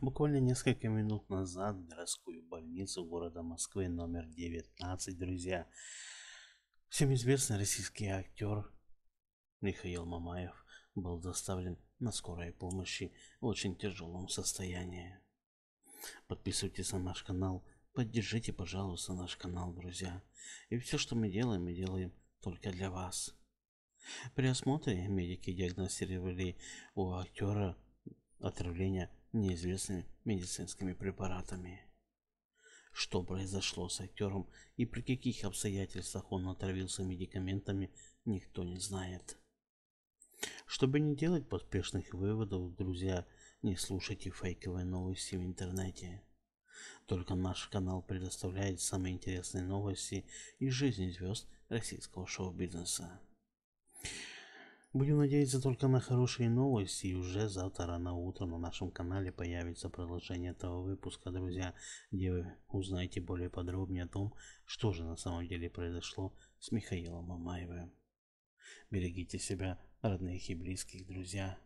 Буквально несколько минут назад в городскую больницу города Москвы номер 19, друзья, всем известный российский актер Михаил Мамаев был доставлен на скорой помощи в очень тяжелом состоянии. Подписывайтесь на наш канал, поддержите, пожалуйста, наш канал, друзья. И все, что мы делаем, мы делаем только для вас. При осмотре медики диагностировали у актера отравление неизвестными медицинскими препаратами. Что произошло с актером и при каких обстоятельствах он отравился медикаментами, никто не знает. Чтобы не делать поспешных выводов, друзья, не слушайте фейковые новости в интернете. Только наш канал предоставляет самые интересные новости из жизни звезд российского шоу-бизнеса. Будем надеяться только на хорошие новости, и уже завтра рано утром на нашем канале появится продолжение этого выпуска, друзья, где вы узнаете более подробнее о том, что же на самом деле произошло с Михаилом Мамаевым. Берегите себя, родных и близких, друзья.